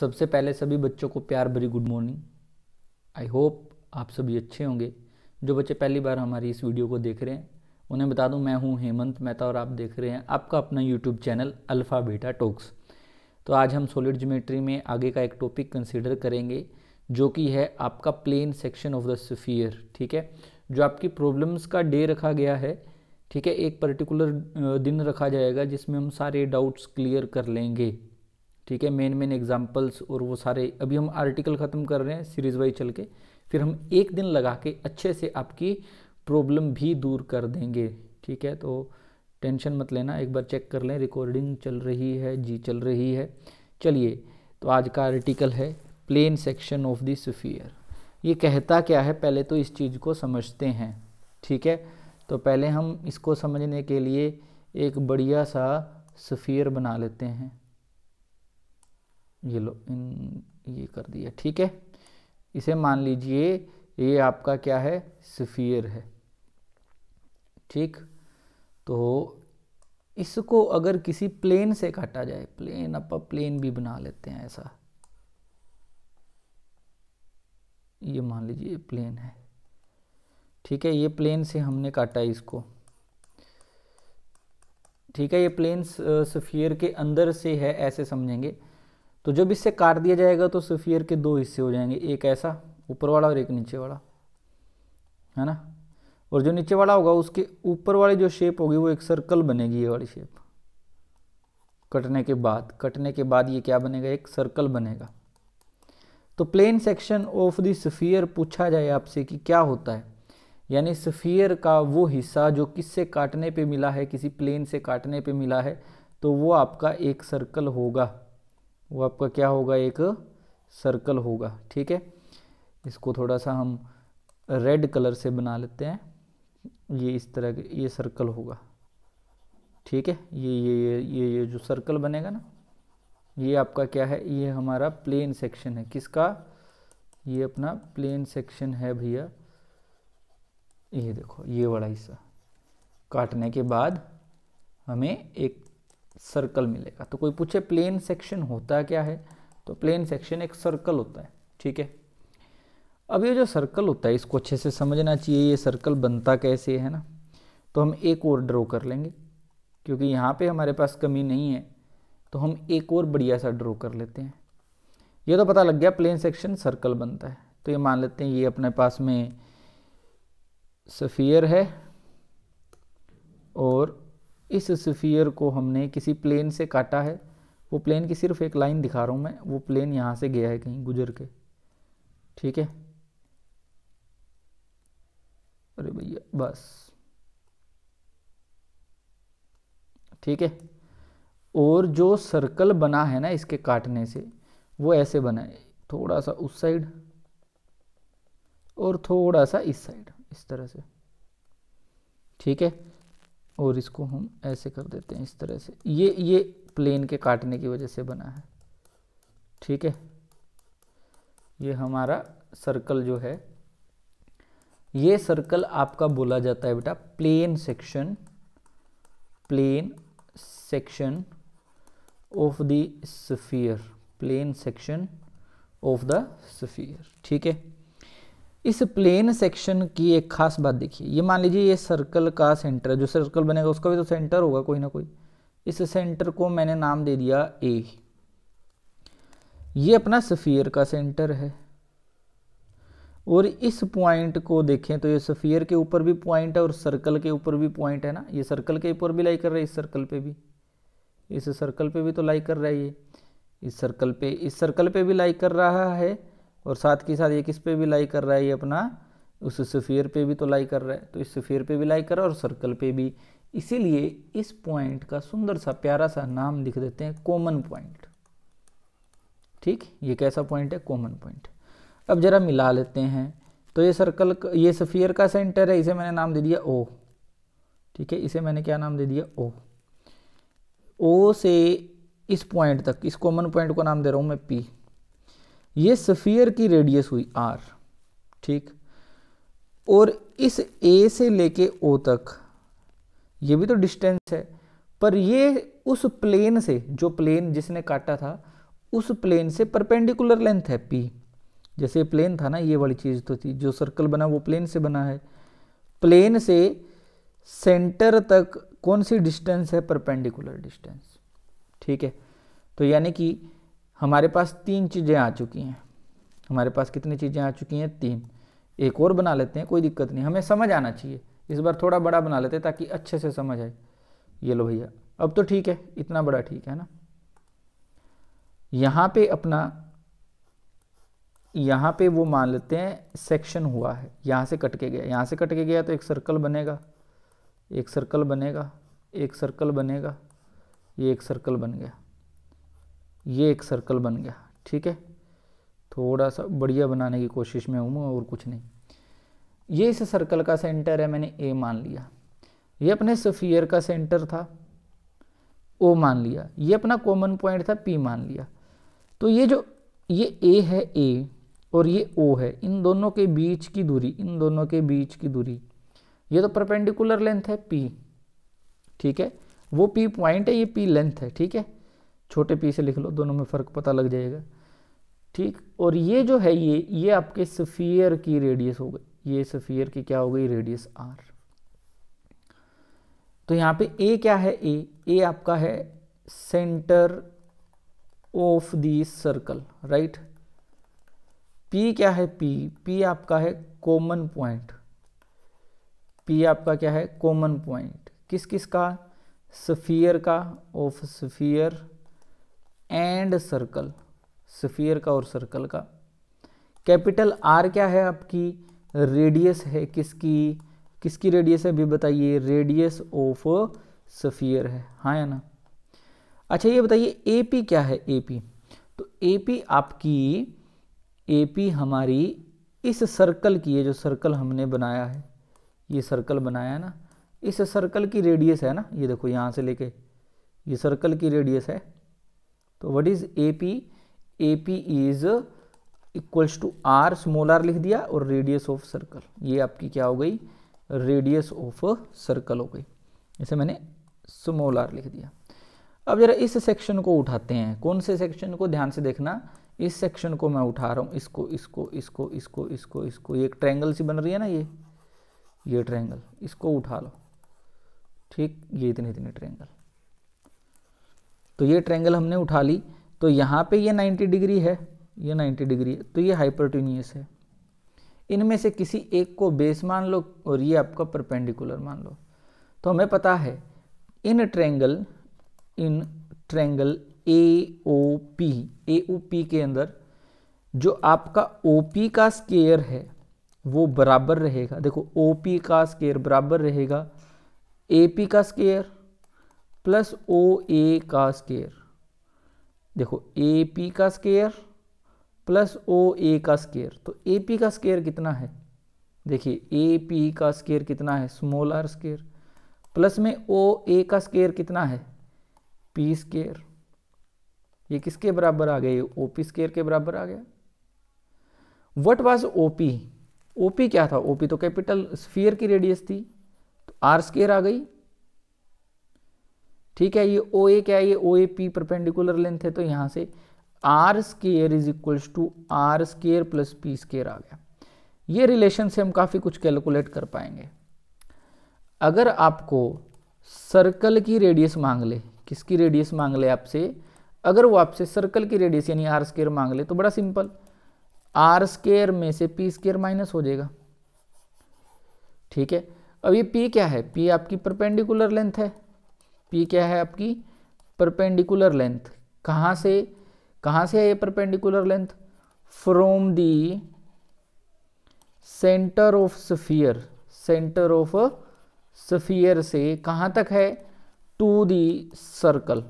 सबसे पहले सभी बच्चों को प्यार भरी गुड मॉर्निंग आई होप आप सभी अच्छे होंगे जो बच्चे पहली बार हमारी इस वीडियो को देख रहे हैं उन्हें बता दूं मैं हूं हेमंत मेहता और आप देख रहे हैं आपका अपना यूट्यूब चैनल अल्फ़ा बेटा टोक्स तो आज हम सोलिड जोमेट्री में आगे का एक टॉपिक कंसिडर करेंगे जो कि है आपका plane section of the sphere ठीक है जो आपकी प्रॉब्लम्स का डे रखा गया है ठीक है एक पर्टिकुलर दिन रखा जाएगा जिसमें हम सारे डाउट्स क्लियर कर लेंगे ठीक है मेन मेन एग्जाम्पल्स और वो सारे अभी हम आर्टिकल ख़त्म कर रहे हैं सीरीज वाइज चल के फिर हम एक दिन लगा के अच्छे से आपकी प्रॉब्लम भी दूर कर देंगे ठीक है तो टेंशन मत लेना एक बार चेक कर लें रिकॉर्डिंग चल रही है जी चल रही है चलिए तो आज का आर्टिकल है plane section of the sphere ये कहता क्या है पहले तो इस चीज़ को समझते हैं ठीक है तो पहले हम इसको समझने के लिए एक बढ़िया सा स्फीयर बना लेते हैं ये लो इन ये कर दिया ठीक है इसे मान लीजिए ये आपका क्या है सफियर है ठीक तो इसको अगर किसी प्लेन से काटा जाए प्लेन आप प्लेन भी बना लेते हैं ऐसा ये मान लीजिए प्लेन है ठीक है ये प्लेन से हमने काटा इसको ठीक है ये प्लेन सफियर के अंदर से है ऐसे समझेंगे तो जब इससे काट दिया जाएगा तो सफ़ियर के दो हिस्से हो जाएंगे एक ऐसा ऊपर वाला और एक नीचे वाला है ना और जो नीचे वाला होगा उसके ऊपर वाली जो शेप होगी वो एक सर्कल बनेगी ये वाली शेप कटने के बाद कटने के बाद ये क्या बनेगा एक सर्कल बनेगा तो plane section of the sphere पूछा जाए आपसे कि क्या होता है यानी सफ़ियर का वो हिस्सा जो किससे काटने पे मिला है किसी प्लेन से काटने पे मिला है तो वो आपका एक सर्कल होगा वो आपका क्या होगा एक सर्कल होगा ठीक है इसको थोड़ा सा हम रेड कलर से बना लेते हैं ये इस तरह के ये सर्कल होगा ठीक है ये ये ये ये ये जो सर्कल बनेगा ना ये आपका क्या है ये हमारा प्लेन सेक्शन है किसका ये अपना प्लेन सेक्शन है भैया ये देखो ये वाला हिस्सा काटने के बाद हमें एक सर्कल मिलेगा तो कोई पूछे प्लेन सेक्शन होता क्या है तो प्लेन सेक्शन एक सर्कल होता है ठीक है अब ये जो सर्कल होता है इसको अच्छे से समझना चाहिए ये सर्कल बनता कैसे है ना तो हम एक और ड्रॉ कर लेंगे क्योंकि यहाँ पे हमारे पास कमी नहीं है तो हम एक और बढ़िया सा ड्रॉ कर लेते हैं ये तो पता लग गया प्लेन सेक्शन सर्कल बनता है तो ये मान लेते हैं ये अपने पास में सफ़ियर है और इस स्फीयर को हमने किसी प्लेन से काटा है वो प्लेन की सिर्फ एक लाइन दिखा रहा हूँ मैं वो प्लेन यहाँ से गया है कहीं गुजर के ठीक है अरे भैया बस ठीक है और जो सर्कल बना है ना इसके काटने से वो ऐसे बना है थोड़ा सा उस साइड और थोड़ा सा इस साइड इस तरह से ठीक है और इसको हम ऐसे कर देते हैं इस तरह से ये ये प्लेन के काटने की वजह से बना है ठीक है ये हमारा सर्कल जो है ये सर्कल आपका बोला जाता है बेटा plane section plane section of the sphere plane section of the sphere ठीक है इस प्लेन सेक्शन की एक खास बात देखिए ये मान लीजिए ये सर्कल का सेंटर जो सर्कल बनेगा उसका भी तो सेंटर होगा कोई ना कोई इस सेंटर को मैंने नाम दे दिया ए ये अपना सफ़ियर का सेंटर है और इस पॉइंट को देखें तो ये सफ़ियर के ऊपर भी पॉइंट है और सर्कल के ऊपर भी पॉइंट है ना ये सर्कल के ऊपर भी लाई कर रहा है इस सर्कल पे भी इस सर्कल पे भी तो लाई कर रहा है ये इस सर्कल पे इस सर्कल पे भी लाई कर रहा है और साथ के साथ ये किस पे भी लाई कर रहा है ये अपना उस सफियर पे भी तो लाई कर रहा है तो इस सफ़ीर पे भी लाई कर रहा है और सर्कल पे भी इसीलिए इस पॉइंट का सुंदर सा प्यारा सा नाम लिख देते हैं कॉमन पॉइंट ठीक ये कैसा पॉइंट है कॉमन पॉइंट अब ज़रा मिला लेते हैं तो ये सर्कल ये सफियर का सेंटर है इसे मैंने नाम दे दिया ओ ठीक है इसे मैंने क्या नाम दे दिया ओ ओ से इस पॉइंट तक इस कॉमन पॉइंट को नाम दे रहा हूँ मैं पी ये सफ़ीयर की रेडियस हुई आर ठीक और इस ए से लेके ओ तक ये भी तो डिस्टेंस है पर ये उस प्लेन से जो प्लेन जिसने काटा था उस प्लेन से परपेंडिकुलर लेंथ है पी जैसे प्लेन था ना ये वाली चीज़ तो थी जो सर्कल बना वो प्लेन से बना है प्लेन से सेंटर तक कौन सी डिस्टेंस है परपेंडिकुलर डिस्टेंस ठीक है तो यानी कि हमारे पास तीन चीज़ें आ चुकी हैं हमारे पास कितनी चीज़ें आ चुकी हैं तीन एक और बना लेते हैं कोई दिक्कत नहीं हमें समझ आना चाहिए इस बार थोड़ा बड़ा बना लेते हैं ताकि अच्छे से समझ आए ये लो भैया अब तो ठीक है इतना बड़ा ठीक है ना यहाँ पे अपना यहाँ पे वो मान लेते हैं सेक्शन हुआ है यहाँ से कट के गया यहाँ से कट के गया तो एक सर्कल बनेगा एक सर्कल बनेगा एक सर्कल बनेगा ये एक सर्कल बन गया ये एक सर्कल बन गया ठीक है थोड़ा सा बढ़िया बनाने की कोशिश में हूँ और कुछ नहीं ये इस सर्कल का सेंटर है मैंने ए मान लिया ये अपने सफ़ियर का सेंटर था ओ मान लिया ये अपना कॉमन पॉइंट था पी मान लिया तो ये जो ये ए है ए और ये ओ है इन दोनों के बीच की दूरी इन दोनों के बीच की दूरी ये तो परपेंडिकुलर लेंथ है पी ठीक है वो पी पॉइंट है ये पी लेंथ है ठीक है छोटे पी से लिख लो दोनों में फ़र्क पता लग जाएगा ठीक और ये जो है ये ये आपके सफ़ियर की रेडियस हो गई ये सफ़ियर की क्या हो गई रेडियस आर तो यहाँ पे ए क्या है ए ए आपका है centre of the circle right P क्या है पी पी आपका है कॉमन पॉइंट पी आपका क्या है कॉमन पॉइंट किस किस का सफ़ियर का of sphere and circle sphere का और सर्कल का कैपिटल आर क्या है आपकी रेडियस है किसकी किसकी रेडियस है अभी बताइए रेडियस ऑफ सफियर है हाँ या ना अच्छा ये बताइए एपी क्या है एपी तो एपी आपकी एपी हमारी इस सर्कल की है जो सर्कल हमने बनाया है ये सर्कल बनाया है ना इस सर्कल की रेडियस है ना ये देखो यहाँ से लेके ये सर्कल की रेडियस है तो what is A P A P is equals to R small R लिख दिया और रेडियस ऑफ सर्कल ये आपकी क्या हो गई रेडियस ऑफ सर्कल हो गई इसे मैंने स्मॉल आर लिख दिया अब जरा इस सेक्शन को उठाते हैं कौन से सेक्शन को ध्यान से देखना इस सेक्शन को मैं उठा रहा हूँ इसको इसको इसको इसको इसको इसको ये एक ट्रैंगल सी बन रही है ना ये ये ट्रैंगल इसको उठा लो ठीक ये इतने इतने ट्रैंगल तो ये ट्रेंगल हमने उठा ली तो यहाँ पे ये 90 डिग्री है ये 90 डिग्री है तो ये हाइपरटीनियस है इनमें से किसी एक को बेस मान लो और ये आपका परपेंडिकुलर मान लो तो हमें पता है in triangle in triangle A O P A O P के अंदर जो आपका ओ पी का स्केयर है वो बराबर रहेगा देखो ओ पी का स्केयर बराबर रहेगा ए पी का स्केयर प्लस ओ ए का स्केयर देखो ए पी का स्केयर प्लस ओ ए का स्केयर तो ए पी का स्केयर कितना है देखिए ए पी का स्केयर कितना है स्मॉल आर स्केयर प्लस में ओ ए का स्केयर कितना है पी स्केयर ये किसके बराबर आ गया ये ओ पी स्केयर के बराबर आ गया what was O P O P क्या था ओ पी तो कैपिटल स्फीयर की रेडियस थी तो आर स्केयर आ गई ठीक है ये ओ ए क्या है ये O A P perpendicular length है तो यहाँ से R square is equals to R square plus P square आ गया ये रिलेशन से हम काफ़ी कुछ कैलकुलेट कर पाएंगे अगर आपको सर्कल की रेडियस मांग ले किसकी रेडियस मांग ले आपसे अगर वो आपसे सर्कल की रेडियस यानी आर स्केयर मांग ले तो बड़ा सिंपल आर स्केयर में से पी स्केयर माइनस हो जाएगा ठीक है अब ये पी क्या है पी आपकी परपेंडिकुलर लेंथ है पी क्या है आपकी परपेंडिकुलर लेंथ कहाँ से कहाँ से है ये perpendicular length from the centre of sphere centre of sphere से कहाँ तक है टू दी सर्कल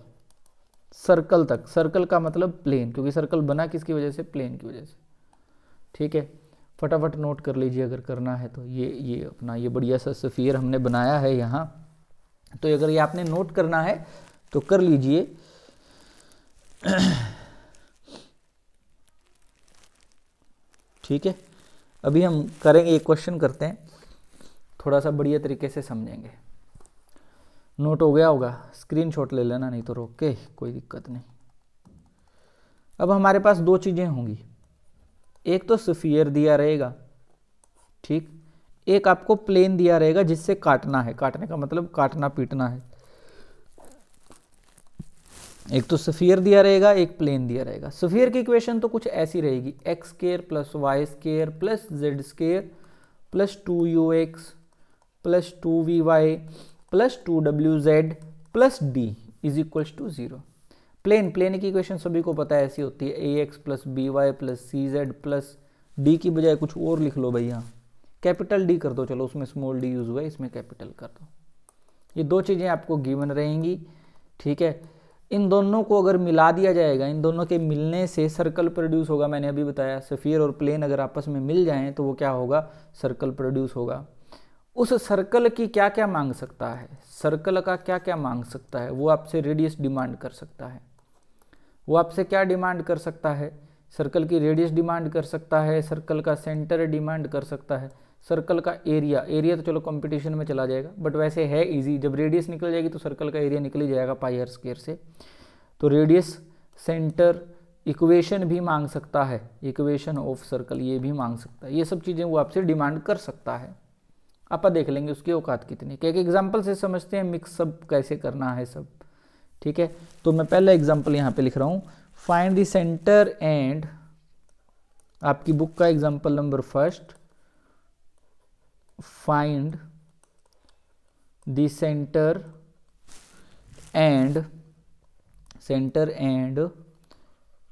सर्कल तक सर्कल का मतलब प्लेन क्योंकि सर्कल बना किसकी वजह से प्लेन की वजह से ठीक है फटाफट नोट कर लीजिए अगर करना है तो ये ये अपना ये बढ़िया सा सफ़ियर हमने बनाया है यहाँ तो अगर ये आपने नोट करना है तो कर लीजिए ठीक है अभी हम करेंगे एक क्वेश्चन करते हैं थोड़ा सा बढ़िया तरीके से समझेंगे नोट हो गया होगा स्क्रीनशॉट ले लेना नहीं तो रोक के कोई दिक्कत नहीं अब हमारे पास दो चीज़ें होंगी एक तो सफ़ियर दिया रहेगा ठीक एक आपको प्लेन दिया रहेगा जिससे काटना है काटने का मतलब काटना पीटना है एक तो सफियर दिया रहेगा एक प्लेन दिया रहेगा सफियर की इक्वेशन तो कुछ ऐसी रहेगी X square plus Y square plus Z square plus two U X plus two V Y plus two W Z plus D is equal to zero plane plane की equation सभी को पता है ऐसी होती है A X plus B Y plus C Z plus D की बजाय कुछ और लिख लो भैया कैपिटल डी कर दो चलो उसमें स्मॉल डी यूज़ हुआ है इसमें कैपिटल कर दो ये दो चीज़ें आपको गिवन रहेंगी ठीक है इन दोनों को अगर मिला दिया जाएगा इन दोनों के मिलने से सर्कल प्रोड्यूस होगा मैंने अभी बताया सफ़ीर और प्लेन अगर आपस में मिल जाएं तो वो क्या होगा सर्कल प्रोड्यूस होगा उस सर्कल की क्या क्या मांग सकता है सर्कल का क्या क्या मांग सकता है वो आपसे रेडियस डिमांड कर सकता है वो आपसे क्या डिमांड कर सकता है सर्कल की रेडियस डिमांड कर सकता है सर्कल का सेंटर डिमांड कर सकता है सर्कल का एरिया एरिया तो चलो कंपटीशन में चला जाएगा बट वैसे है इजी जब रेडियस निकल जाएगी तो सर्कल का एरिया निकल ही जाएगा पाई आर स्केयर से तो रेडियस सेंटर इक्वेशन भी मांग सकता है इक्वेशन ऑफ सर्कल ये भी मांग सकता है ये सब चीज़ें वो आपसे डिमांड कर सकता है आप देख लेंगे उसकी औकात कितनी क्या कि एग्जाम्पल से समझते हैं मिक्स सब कैसे करना है सब ठीक है तो मैं पहला एग्जाम्पल यहाँ पर लिख रहा हूँ फाइंड द सेंटर एंड आपकी बुक का example number first find the center and center and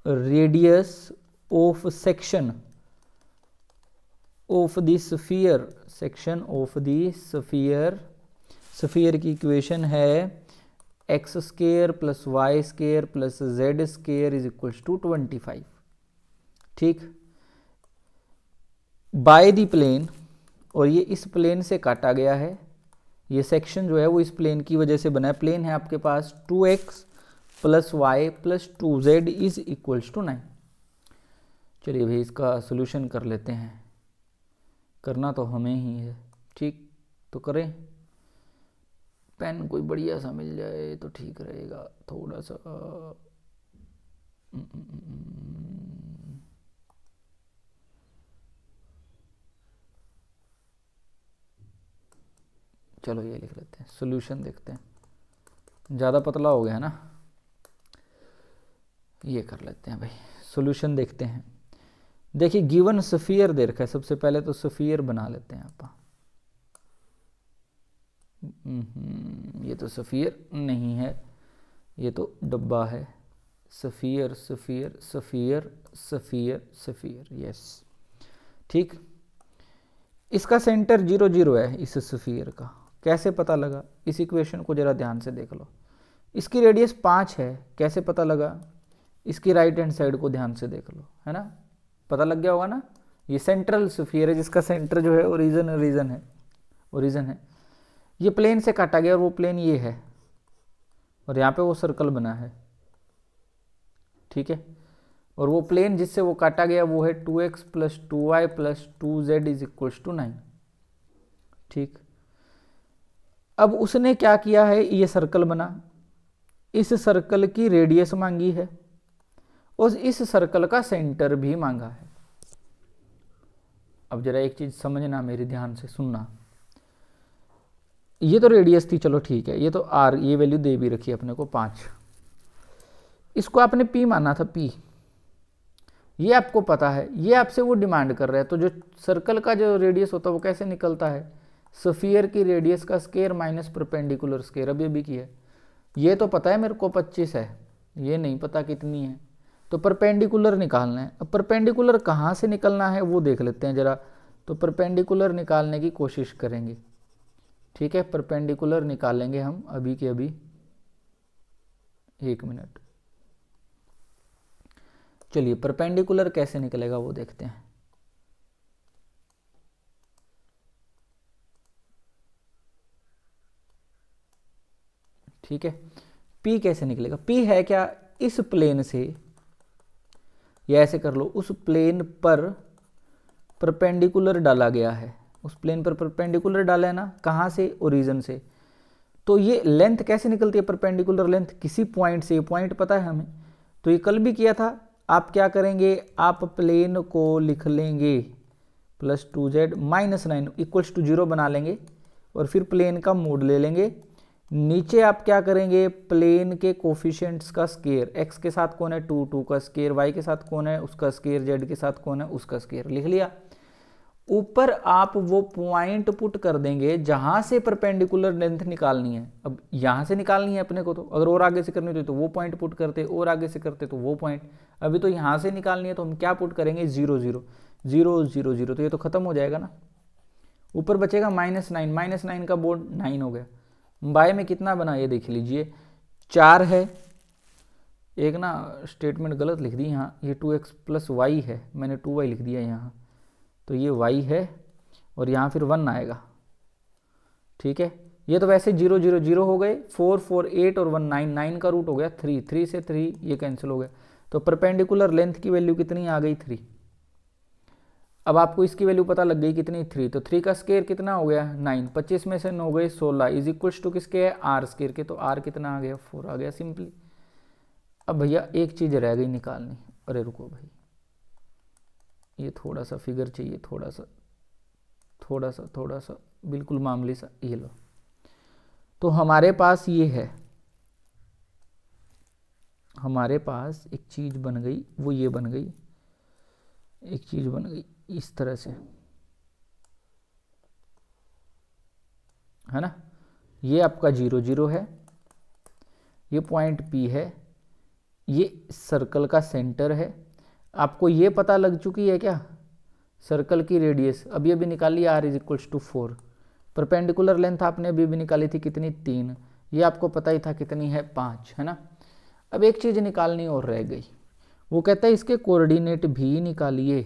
radius of section of the sphere section of the sphere sphere की equation है x square plus y square plus z square is equals to 25 ठीक by the plane और ये इस plane से काटा गया है ये सेक्शन जो है वो इस प्लेन की वजह से बना है प्लेन है आपके पास two x plus y plus two z is equals to nine चलिए भाई इसका सोल्यूशन कर लेते हैं करना तो हमें ही है ठीक तो करें पेन कोई बढ़िया सा मिल जाए तो ठीक रहेगा थोड़ा सा हम्म, हम्म, हम्म, चलो ये लिख लेते हैं सोल्यूशन देखते हैं ज़्यादा पतला हो गया है ना ये कर लेते हैं भाई सोल्यूशन देखते हैं देखिए गिवन सफ़ियर दे रखा है सबसे पहले तो सफ़ियर बना लेते हैं आप हम्म, ये तो सफ़ियर नहीं है ये तो डब्बा है sphere sphere sphere sphere sphere yes ठीक इसका सेंटर जीरो जीरो है इस सफ़ियर का कैसे पता लगा इस इक्वेशन को ज़रा ध्यान से देख लो इसकी रेडियस पाँच है कैसे पता लगा इसकी राइट हैंड साइड को ध्यान से देख लो है ना पता लग गया होगा ना ये सेंट्रल स्फीयर है जिसका सेंटर जो है ओरिजन रीजन है ओरिजन है ये प्लेन से काटा गया और वो प्लेन ये है और यहाँ पे वो सर्कल बना है ठीक है और वो प्लेन जिससे वो काटा गया वो है two x plus two y plus two z is equals to nine ठीक अब उसने क्या किया है ये सर्कल बना इस सर्कल की रेडियस मांगी है और इस सर्कल का सेंटर भी मांगा है अब जरा एक चीज़ समझना मेरे ध्यान से सुनना ये तो रेडियस थी चलो ठीक है ये तो आर ये वैल्यू दे भी रखी अपने को पांच इसको आपने पी माना था पी ये आपको पता है ये आपसे वो डिमांड कर रहा है तो जो सर्कल का जो रेडियस होता है वो कैसे निकलता है सफ़ियर की रेडियस का स्केयर माइनस परपेंडिकुलर स्केयर अभी अभी की है ये तो पता है मेरे को पच्चीस है ये नहीं पता कितनी है तो परपेंडिकुलर निकालना है अब परपेंडिकुलर कहाँ से निकलना है वो देख लेते हैं ज़रा तो परपेंडिकुलर निकालने की कोशिश करेंगे ठीक है परपेंडिकुलर निकालेंगे हम अभी के अभी एक मिनट चलिए परपेंडिकुलर कैसे निकलेगा वो देखते हैं ठीक है पी कैसे निकलेगा पी है क्या इस प्लेन से या ऐसे कर लो उस प्लेन पर परपेंडिकुलर डाला गया है उस प्लेन पर परपेंडिकुलर डाला है ना कहाँ से ओरिजन से तो ये लेंथ कैसे निकलती है परपेंडिकुलर लेंथ किसी पॉइंट से पॉइंट पता है हमें तो ये कल भी किया था आप क्या करेंगे आप प्लेन को लिख लेंगे plus two z minus nine equals to zero बना लेंगे और फिर प्लेन का मोड ले लेंगे नीचे आप क्या करेंगे प्लेन के कोफिशियंट्स का स्केयर एक्स के साथ कौन है टू टू का स्केयर वाई के साथ कौन है उसका स्केयर जेड के साथ कौन है उसका स्केयर लिख लिया ऊपर आप वो पॉइंट पुट कर देंगे जहां से परपेंडिकुलर लेंथ निकालनी है अब यहां से निकालनी है अपने को तो अगर और आगे से करनी होती तो वो पॉइंट पुट करते और आगे से करते तो वो पॉइंट अभी तो यहां से निकालनी है तो हम क्या पुट करेंगे zero zero zero zero zero तो ये तो खत्म हो जाएगा ना ऊपर बचेगा माइनस नाइन माइनस नाइन का बोर्ड नाइन हो गया बाय में कितना बना ये देख लीजिए चार है एक ना स्टेटमेंट गलत लिख दी यहाँ ये टू एक्स प्लस वाई है मैंने टू वाई लिख दिया यहाँ तो ये वाई है और यहाँ फिर वन आएगा ठीक है ये तो वैसे जीरो जीरो जीरो हो गए फोर फोर एट और वन नाइन नाइन का रूट हो गया थ्री थ्री से थ्री ये कैंसिल हो गया तो परपेंडिकुलर लेंथ की वैल्यू कितनी आ गई थ्री अब आपको इसकी वैल्यू पता लग गई कितनी थ्री तो थ्री का स्केयर कितना हो गया नाइन पच्चीस में से नौ गए सोलह इज इक्वल्स टू किसके है आर स्केयर के तो आर कितना आ गया फोर आ गया सिंपली अब भैया एक चीज़ रह गई निकालनी अरे रुको भाई ये थोड़ा सा फिगर चाहिए थोड़ा सा थोड़ा सा थोड़ा सा बिल्कुल मामले सा ये लो तो हमारे पास ये है हमारे पास एक चीज़ बन गई वो ये बन गई एक चीज़ बन गई इस तरह से है ना ये आपका जीरो जीरो है ये पॉइंट पी है ये सर्कल का सेंटर है आपको ये पता लग चुकी है क्या सर्कल की रेडियस अभी अभी निकाली R is equals to four perpendicular length आपने अभी भी निकाली थी कितनी तीन ये आपको पता ही था कितनी है पाँच है ना अब एक चीज़ निकालनी और रह गई वो कहता है इसके कोऑर्डिनेट भी निकालिए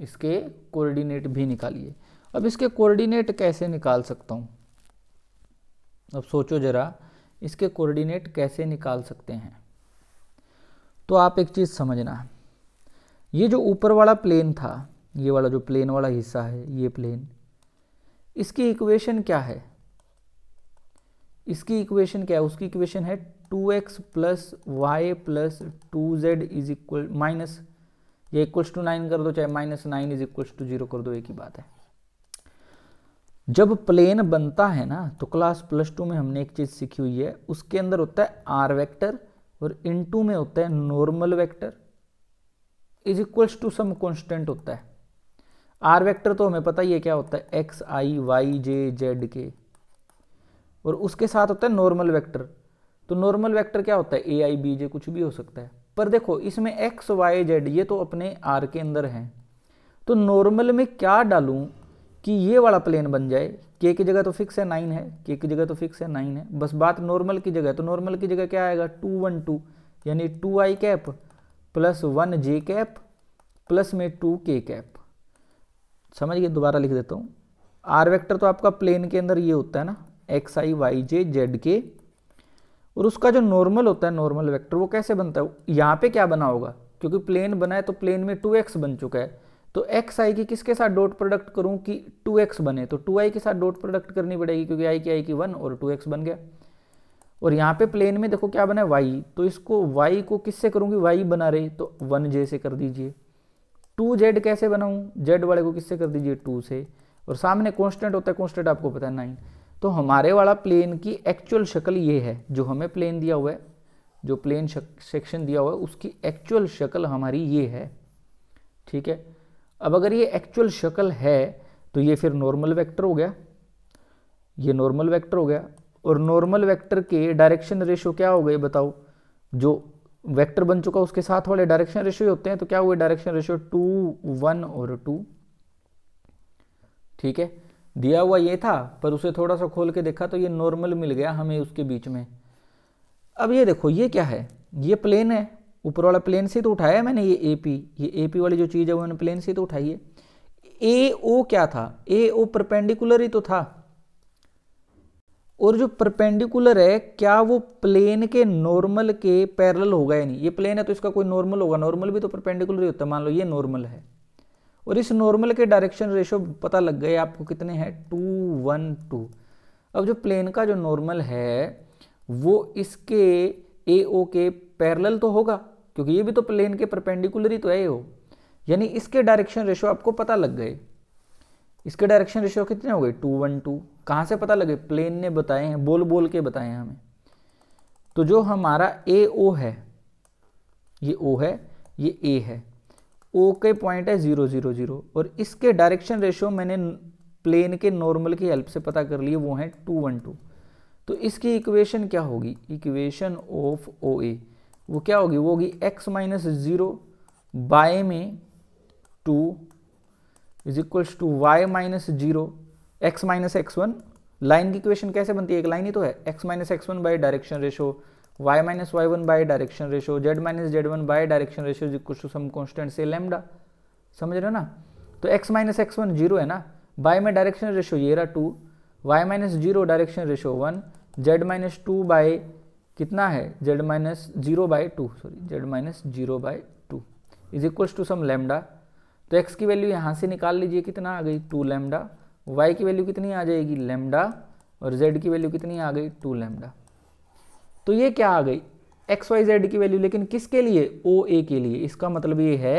इसके कोऑर्डिनेट भी निकालिए अब इसके कोऑर्डिनेट कैसे निकाल सकता हूँ अब सोचो ज़रा इसके कोऑर्डिनेट कैसे निकाल सकते हैं तो आप एक चीज़ समझना है ये जो ऊपर वाला प्लेन था ये वाला जो प्लेन वाला हिस्सा है ये प्लेन इसकी इक्वेशन क्या है इसकी इक्वेशन क्या है उसकी इक्वेशन है two x plus y plus two z is equal minus ये इक्वल्स टू नाइन कर दो चाहे minus nine is equals to zero कर दो एक ही बात है जब प्लेन बनता है ना तो क्लास प्लस टू में हमने एक चीज़ सीखी हुई है उसके अंदर होता है आर वेक्टर और इन टू में होता है normal vector is equals to some constant होता है आर वेक्टर तो हमें पता ही है क्या होता है x i y j z k और उसके साथ होता है नॉर्मल वेक्टर तो नॉर्मल वेक्टर क्या होता है ए आई बी जे कुछ भी हो सकता है पर देखो इसमें एक्स वाई जेड ये तो अपने आर के अंदर हैं तो नॉर्मल में क्या डालूं कि ये वाला प्लेन बन जाए के की जगह तो फिक्स है नाइन है के की जगह तो फिक्स है नाइन है बस बात नॉर्मल की जगह तो नॉर्मल की जगह क्या आएगा टू वन टू यानी two i cap plus one j cap plus में टू के कैप समझिए दोबारा लिख देता हूँ आर वेक्टर तो आपका प्लेन के अंदर ये होता है ना x i y j z k और उसका जो नॉर्मल होता है नॉर्मल वेक्टर वो कैसे बनता है यहाँ पे क्या बना होगा क्योंकि प्लेन बना है तो प्लेन में टू एक्स बन चुका है तो एक्स आई की किसके साथ डॉट प्रोडक्ट करूँ कि 2x बने तो 2i आई के साथ डॉट प्रोडक्ट करनी पड़ेगी क्योंकि आई की आई की वन और टू एक्स बन गया और यहाँ पे प्लेन में देखो क्या बना है वाई तो इसको वाई को किससे करूँगी वाई बना रही तो वन जे से कर दीजिए टू जेड कैसे बनाऊँ जेड वाले को किससे कर दीजिए टू से और सामने कॉन्स्टेंट होता है कॉन्स्टेंट आपको पता है नाइन तो हमारे वाला प्लेन की एक्चुअल शक्ल ये है जो हमें प्लेन दिया हुआ है जो प्लेन सेक्शन दिया हुआ है उसकी एक्चुअल शक्ल हमारी ये है ठीक है अब अगर ये एक्चुअल शक्ल है तो ये फिर नॉर्मल वेक्टर हो गया ये नॉर्मल वेक्टर हो गया और नॉर्मल वेक्टर के डायरेक्शन रेशो क्या हो गए बताओ जो वेक्टर बन चुका उसके साथ वाले डायरेक्शन रेशो होते हैं तो क्या हुए डायरेक्शन रेशो टू वन और टू ठीक है दिया हुआ ये था पर उसे थोड़ा सा खोल के देखा तो ये नॉर्मल मिल गया हमें उसके बीच में अब ये देखो ये क्या है ये प्लेन है ऊपर वाला प्लेन से तो उठाया मैंने ये ए पी ये ए पी वाली जो चीज़ है वो मैंने प्लेन से तो उठाई है ए ओ क्या था ए ओ परपेंडिकुलर ही तो था और जो परपेंडिकुलर है क्या वो प्लेन के नॉर्मल के पैरेलल होगा या नहीं ये प्लेन है तो इसका कोई नॉर्मल होगा नॉर्मल भी तो परपेंडिकुलर ही होता है मान लो ये नॉर्मल है और इस नॉर्मल के डायरेक्शन रेशो पता लग गए आपको कितने हैं टू वन टू अब जो प्लेन का जो नॉर्मल है वो इसके ए ओ के पैरल तो होगा क्योंकि ये भी तो प्लेन के परपेंडिकुलर ही तो है हो यानी इसके डायरेक्शन रेशो आपको पता लग गए इसके डायरेक्शन रेशो कितने हो गए टू वन टू कहाँ से पता लगे प्लेन ने बताए हैं बोल बोल के बताए हैं हमें तो जो हमारा ए ओ है ये ओ है ये ए है ओ के पॉइंट है ज़ीरो ज़ीरो ज़ीरो और इसके डायरेक्शन रेशो मैंने प्लेन के नॉर्मल की हेल्प से पता कर लिए वो है टू वन टू तो इसकी इक्वेशन क्या होगी इक्वेशन ऑफ ओ ए वो क्या होगी वो होगी एक्स माइनस ज़ीरो बाय में two is equals to y minus zero x minus x one line की इक्वेशन कैसे बनती है एक लाइन ही तो है x minus x one by direction ratio y minus y1 by direction ratio z जेड z1 by direction ratio is equal to some constant से लेमडा समझ रहे हो ना तो x minus x one zero है ना y में डायरेक्शन रेशो ये रहा two y minus zero direction ratio one z minus two by कितना है z minus zero by two sorry z minus zero by two is equals to some lambda तो x की value यहाँ से निकाल लीजिए कितना आ गई टू लेमडा y की वैल्यू कितनी आ जाएगी लेमडा और z की वैल्यू कितनी आ गई टू लेमडा तो ये क्या आ गई एक्स वाई जेड की वैल्यू लेकिन किसके लिए ओ ए के लिए इसका मतलब ये है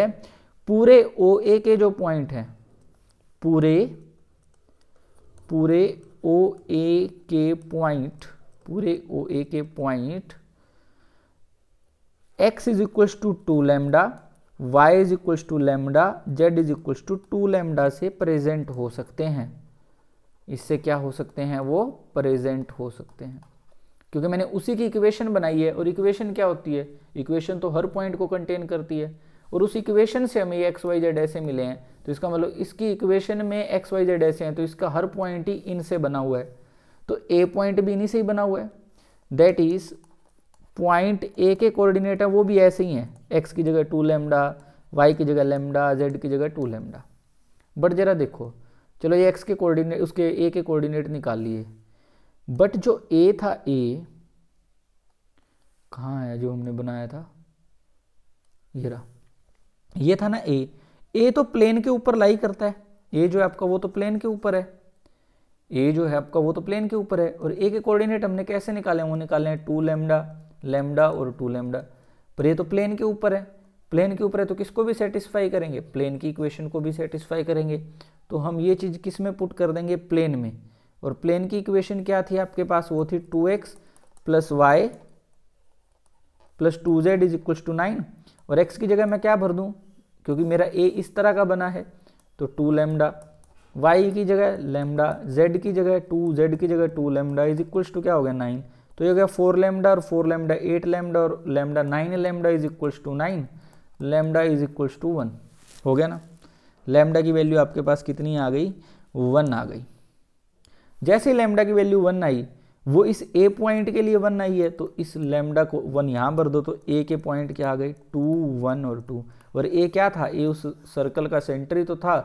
पूरे ओ ए के जो पॉइंट हैं पूरे पूरे ओ ए के पॉइंट पूरे ओ ए के point x is equals to two lambda y is equals to lambda z is equals to two lambda से प्रेजेंट हो सकते हैं इससे क्या हो सकते हैं वो प्रेजेंट हो सकते हैं क्योंकि मैंने उसी की इक्वेशन बनाई है और इक्वेशन क्या होती है इक्वेशन तो हर पॉइंट को कंटेन करती है और उस इक्वेशन से हमें ये एक्स वाई जेड ऐसे मिले हैं तो इसका मतलब इसकी इक्वेशन में एक्स वाई जेड ऐसे हैं तो इसका हर पॉइंट ही इनसे बना हुआ है तो ए पॉइंट भी इन्हीं से ही बना हुआ है दैट इज पॉइंट ए के कोऑर्डिनेट है वो भी ऐसे ही हैं एक्स की जगह टू लेमडा वाई की जगह लेमडा जेड की जगह टू लेमडा बट ज़रा देखो चलो ये एक्स के कोऑर्डिनेट उसके ए के कोऑर्डिनेट निकाल लिए बट जो ए था ए कहा है जो हमने बनाया था ये रहा ये था ना ए ए तो प्लेन के ऊपर लाई करता है ए जो है आपका वो तो प्लेन के ऊपर है ए जो है आपका वो तो प्लेन के ऊपर है और ए के कोऑर्डिनेट हमने कैसे निकाले वो निकाले हैं टू लेमडा लेमडा और टू लेमडा पर ये तो प्लेन के ऊपर है प्लेन के ऊपर है तो किसको भी सेटिस्फाई करेंगे प्लेन की इक्वेशन को भी सेटिस्फाई करेंगे तो हम ये चीज़ किस में पुट कर देंगे प्लेन में और प्लेन की इक्वेशन क्या थी आपके पास वो थी two x plus y plus two z is equals to nine और एक्स की जगह मैं क्या भर दूँ क्योंकि मेरा ए इस तरह का बना है तो टू लेमडा वाई की जगह लेमडा जेड की जगह टू जेड की जगह two lambda is equals to क्या हो गया नाइन तो ये हो गया फोर लेमडा और फोर लेमडा एट लेमडा और lambda nine lambda is equals to nine lambda is equals to one हो गया ना लेमडा की वैल्यू आपके पास कितनी आ गई वन आ गई जैसे ही लेमडा की वैल्यू वन आई वो इस ए पॉइंट के लिए वन आई है तो इस लेमडा को वन यहाँ भर दो तो ए के पॉइंट क्या आ गए टू वन और टू और ए क्या था ए उस सर्कल का सेंटर ही तो था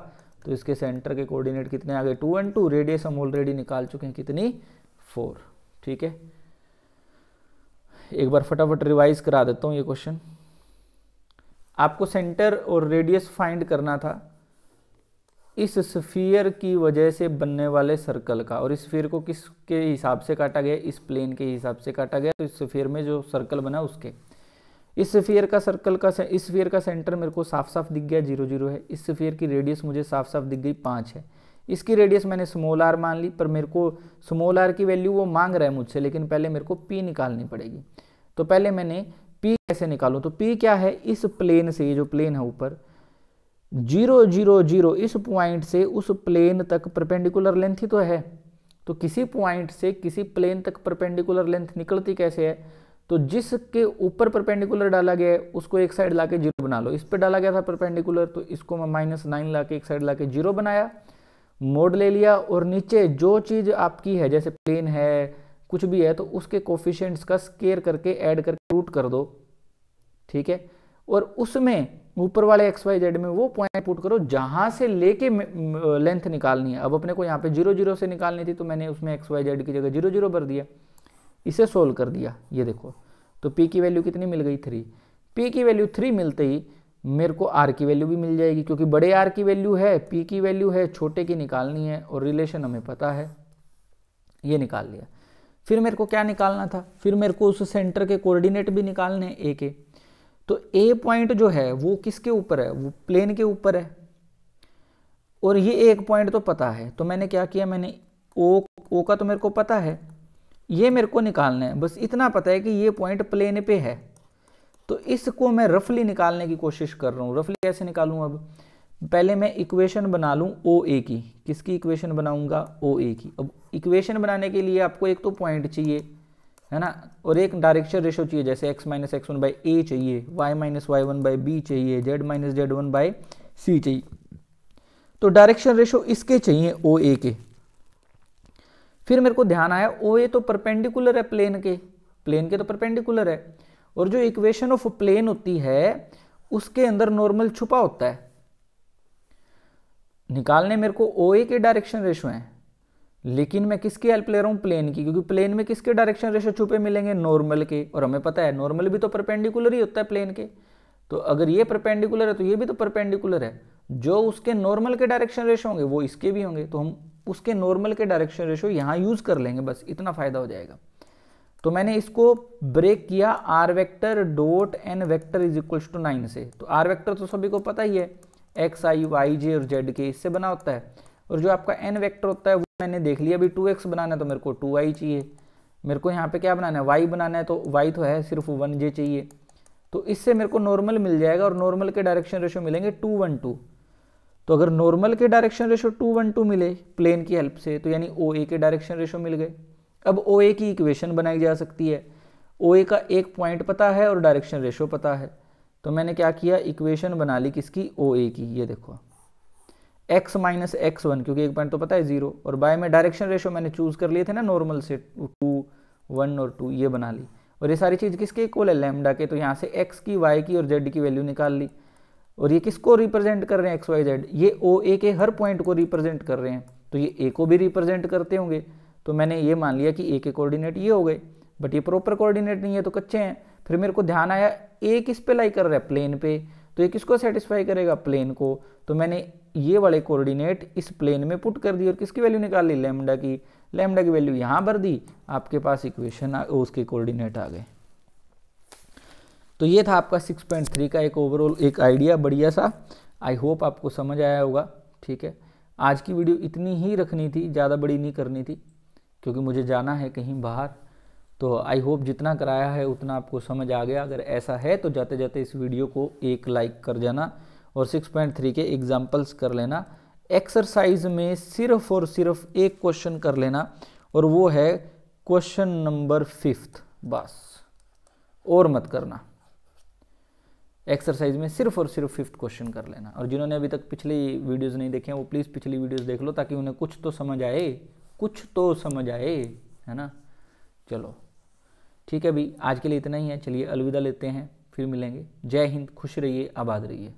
तो इसके सेंटर के कोऑर्डिनेट कितने आ गए टू एंड टू रेडियस हम ऑलरेडी निकाल चुके हैं कितनी फोर ठीक है एक बार फटाफट रिवाइज करा देता हूँ ये क्वेश्चन आपको सेंटर और रेडियस फाइंड करना था इस स्फीयर की वजह से बनने वाले सर्कल का और इस स्फीयर को किस के हिसाब से काटा गया इस प्लेन के हिसाब से काटा गया तो इस स्फीयर में जो सर्कल बना उसके इस स्फीयर का सर्कल का इस स्फीयर का सेंटर मेरे को साफ साफ दिख गया जीरो जीरो है इस स्फीयर की रेडियस मुझे साफ साफ दिख गई पाँच है इसकी रेडियस मैंने स्मॉल आर मान ली पर मेरे को स्मॉल आर की वैल्यू वो मांग रहा है मुझसे लेकिन पहले मेरे को पी निकालनी पड़ेगी तो पहले मैंने पी कैसे निकालूँ तो पी क्या है इस प्लेन से ये जो प्लेन है ऊपर जीरो जीरो जीरो इस पॉइंट से उस प्लेन तक परपेंडिकुलर लेंथ ही तो है तो किसी पॉइंट से किसी प्लेन तक परपेंडिकुलर लेंथ निकलती कैसे है तो जिसके ऊपर परपेंडिकुलर डाला गया है उसको एक साइड लाके जीरो बना लो इस पर डाला गया था परपेंडिकुलर तो इसको मैं माइनस नाइन ला के एक साइड लाके जीरो बनाया मोड ले लिया और नीचे जो चीज़ आपकी है जैसे प्लेन है कुछ भी है तो उसके कोफिशेंट्स का स्केयर करके ऐड करके रूट कर दो ठीक है और उसमें ऊपर वाले एक्स वाई जेड में वो पॉइंट पुट करो जहाँ से लेके लेंथ निकालनी है अब अपने को यहाँ पे जीरो जीरो से निकालनी थी तो मैंने उसमें एक्स वाई जेड की जगह जीरो जीरो भर दिया इसे सोल्व कर दिया ये देखो तो पी की वैल्यू कितनी मिल गई थ्री पी की वैल्यू थ्री मिलते ही मेरे को आर की वैल्यू भी मिल जाएगी क्योंकि बड़े आर की वैल्यू है पी की वैल्यू है छोटे की निकालनी है और रिलेशन हमें पता है ये निकाल लिया फिर मेरे को क्या निकालना था फिर मेरे को उस सेंटर के कोऑर्डिनेट भी निकालने ए के तो ए पॉइंट जो है वो किसके ऊपर है वो प्लेन के ऊपर है और ये एक पॉइंट तो पता है तो मैंने क्या किया मैंने ओ ओ का तो मेरे को पता है ये मेरे को निकालना है बस इतना पता है कि ये पॉइंट प्लेन पे है तो इसको मैं रफली निकालने की कोशिश कर रहा हूँ रफली कैसे निकालूँ अब पहले मैं इक्वेशन बना लूँ ओ ए की किसकी इक्वेशन बनाऊँगा ओ ए की अब इक्वेशन बनाने के लिए आपको एक तो पॉइंट चाहिए है ना और एक डायरेक्शन रेशो चाहिए जैसे x minus x one by a चाहिए y minus y one by b चाहिए z minus z one by c चाहिए तो डायरेक्शन रेशो इसके चाहिए ओ ए के फिर मेरे को ध्यान आया ओ ए तो परपेंडिकुलर है प्लेन के प्लेन के तो परपेंडिकुलर है और जो इक्वेशन ऑफ प्लेन होती है उसके अंदर नॉर्मल छुपा होता है निकालने मेरे को ओ ए के डायरेक्शन रेशो है लेकिन मैं किसकी हेल्प ले रहा हूँ प्लेन की क्योंकि प्लेन में किसके डायरेक्शन रेशो छुपे मिलेंगे नॉर्मल के और हमें पता है नॉर्मल भी तो परपेंडिकुलर ही होता है प्लेन के तो अगर ये परपेंडिकुलर है तो ये भी तो परपेंडिकुलर है जो उसके नॉर्मल के डायरेक्शन रेशो होंगे वो इसके भी होंगे तो हम उसके नॉर्मल के डायरेक्शन रेशो यहाँ यूज़ कर लेंगे बस इतना फ़ायदा हो जाएगा तो मैंने इसको ब्रेक किया R vector dot n vector is equals to nine से तो आर वेक्टर तो सभी को पता ही है एक्स आई वाई जे और जेड के इससे बना होता है और जो आपका एन वैक्टर होता है मैंने देख लिया अभी टू एक्स बनाना है तो मेरे को टू वाई चाहिए मेरे को यहाँ पे क्या बनाना है वाई बनाना है तो वाई तो है सिर्फ वन जे चाहिए तो इससे मेरे को नॉर्मल मिल जाएगा और नॉर्मल के डायरेक्शन रेशो मिलेंगे टू वन टू तो अगर नॉर्मल के direction ratio two one two मिले प्लेन की हेल्प से तो यानी ओ ए के डायरेक्शन रेशो मिल गए अब ओ ए की इक्वेशन बनाई जा सकती है ओ ए का एक पॉइंट पता है और डायरेक्शन रेशो पता है तो मैंने क्या किया इक्वेशन बना ली किसकी ओ ए की ये देखो एक्स माइनस एक्स वन क्योंकि एक पॉइंट तो पता है जीरो और बाय में डायरेक्शन रेशो मैंने चूज कर लिए थे ना नॉर्मल से टू वन और टू ये बना ली और ये सारी चीज़ किसके इक्वल है लेमडा के तो यहाँ से एक्स की वाई की और जेड की वैल्यू निकाल ली और ये किसको रिप्रेजेंट कर रहे हैं एक्स वाई जेड ये ओ ए के हर पॉइंट को रिप्रेजेंट कर रहे हैं तो ये ए को भी रिप्रेजेंट करते होंगे तो मैंने ये मान लिया कि ए के कोऑर्डिनेट ये हो गए बट ये प्रॉपर कोऑर्डिनेट नहीं है तो कच्चे हैं फिर मेरे को ध्यान आया ए किस पे लाई कर रहा है प्लेन पे तो ये किसको सेटिस्फाई करेगा प्लेन को तो मैंने ये वाले कोऑर्डिनेट इस प्लेन में पुट कर दिए और किसकी वैल्यू निकाल ली लेमडा की लेमडा की वैल्यू यहां भर दी आपके पास इक्वेशन उसके कोऑर्डिनेट आ गए तो ये था आपका 6.3 का एक ओवरऑल एक आइडिया बढ़िया सा आई होप आपको समझ आया होगा ठीक है आज की वीडियो इतनी ही रखनी थी ज़्यादा बड़ी नहीं करनी थी क्योंकि मुझे जाना है कहीं बाहर तो आई होप जितना कराया है उतना आपको समझ आ गया अगर ऐसा है तो जाते जाते इस वीडियो को एक लाइक कर जाना और 6.3 के एग्जाम्पल्स कर लेना एक्सरसाइज में सिर्फ और सिर्फ एक क्वेश्चन कर लेना और वो है क्वेश्चन नंबर फिफ्थ बस और मत करना एक्सरसाइज में सिर्फ और सिर्फ फिफ्थ क्वेश्चन कर लेना और जिन्होंने अभी तक पिछली वीडियोस नहीं देखे हैं वो प्लीज़ पिछली वीडियोस देख लो ताकि उन्हें कुछ तो समझ आए कुछ तो समझ आए है ना चलो ठीक है भाई आज के लिए इतना ही है चलिए अलविदा लेते हैं फिर मिलेंगे जय हिंद खुश रहिए आबाद रहिए